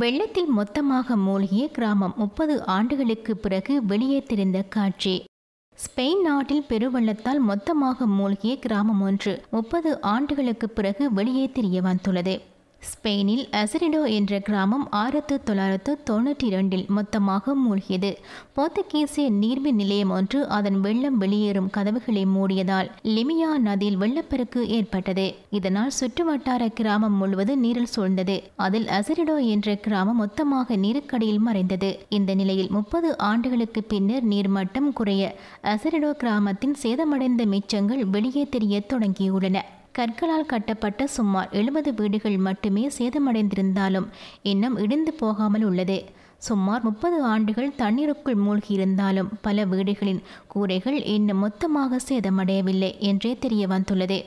வெள்ளத்தில் மொத்தமாக மூழ்கிய கிராமம் முப்பது ஆண்டுகளுக்கு பிறகு வெளியே தெரிந்த காட்சி ஸ்பெயின் நாட்டில் பெருவெள்ளத்தால் மொத்தமாக மூழ்கிய கிராமம் ஒன்று முப்பது ஆண்டுகளுக்கு பிறகு வெளியே தெரிய வந்துள்ளது ஸ்பெயினில் அசரிடோ என்ற கிராமம் ஆயிரத்து தொள்ளாயிரத்து தொண்ணூற்றி இரண்டில் மொத்தமாக மூழ்கியது போர்த்துகீசிய நீர்மின் நிலையம் ஒன்று அதன் வெள்ளம் வெளியேறும் கதவுகளை மூடியதால் லிமியா நதியில் வெள்ளப்பெருக்கு ஏற்பட்டது இதனால் சுற்றுவட்டார கிராமம் முழுவது நீரில் சூழ்ந்தது அதில் அசரிடோ என்ற கிராமம் மொத்தமாக நீருக்கடியில் மறைந்தது இந்த நிலையில் முப்பது ஆண்டுகளுக்கு பின்னர் நீர்மட்டம் குறைய அசரிடோ கிராமத்தின் சேதமடைந்த மிச்சங்கள் வெளியே தெரிய தொடங்கியுள்ளன கற்களால் கட்டப்பட்ட சுமார் எழுபது வீடுகள் மட்டுமே சேதமடைந்திருந்தாலும் இன்னும் இடிந்து போகாமல் உள்ளது சுமார் முப்பது ஆண்டுகள் தண்ணீருக்குள் மூழ்கியிருந்தாலும் பல வீடுகளின் கூரைகள் இன்னும் மொத்தமாக சேதமடையவில்லை என்றே தெரிய வந்துள்ளது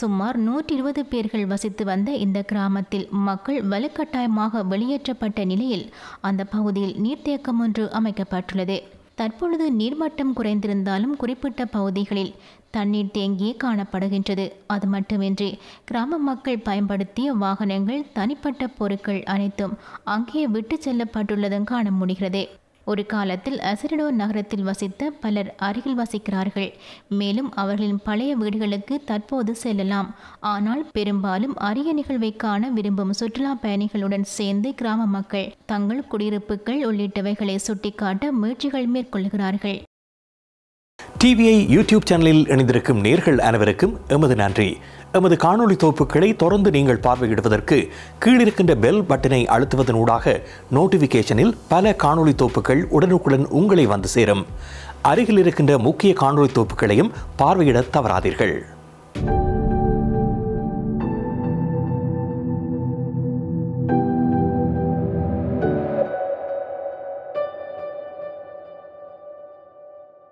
சுமார் நூற்றி இருபது பேர்கள் வசித்து வந்த இந்த கிராமத்தில் மக்கள் வலுக்கட்டாயமாக வெளியேற்றப்பட்ட நிலையில் அந்த பகுதியில் நீர்த்தேக்கம் ஒன்று அமைக்கப்பட்டுள்ளது தற்பொழுது நீர்மட்டம் குறைந்திருந்தாலும் குறிப்பிட்ட பகுதிகளில் தண்ணீர் தேங்கியே காணப்படுகின்றது அது மட்டுமின்றி கிராம மக்கள் பயன்படுத்திய வாகனங்கள் தனிப்பட்ட பொருட்கள் அனைத்தும் அங்கேயே விட்டு செல்லப்பட்டுள்ளதும் காண முடிகிறது ஒரு காலத்தில் அசரிடோ நகரத்தில் வசித்த பலர் அருகில் வசிக்கிறார்கள் மேலும் அவர்களின் பழைய வீடுகளுக்கு தற்போது செல்லலாம் ஆனால் பெரும்பாலும் அரிய நிகழ்வை காண விரும்பும் சுற்றுலா பயணிகளுடன் சேர்ந்து கிராம மக்கள் தங்கள் குடியிருப்புகள் உள்ளிட்டவைகளை சுட்டிக்காட்ட முயற்சிகள் மேற்கொள்கிறார்கள் டிவிஐ யூடியூப் சேனலில் இணைந்திருக்கும் நேர்கள் அனைவருக்கும் எமது நன்றி எமது காணொலி தொகுப்புகளை தொடர்ந்து நீங்கள் பார்வையிடுவதற்கு கீழிருக்கின்ற பெல் பட்டனை அழுத்துவதன் ஊடாக நோட்டிபிகேஷனில் பல காணொலி தொகுப்புகள் உடனுக்குடன் உங்களை வந்து சேரும் அருகில் இருக்கின்ற முக்கிய காணொலி தொகுப்புகளையும் பார்வையிட தவறாதீர்கள்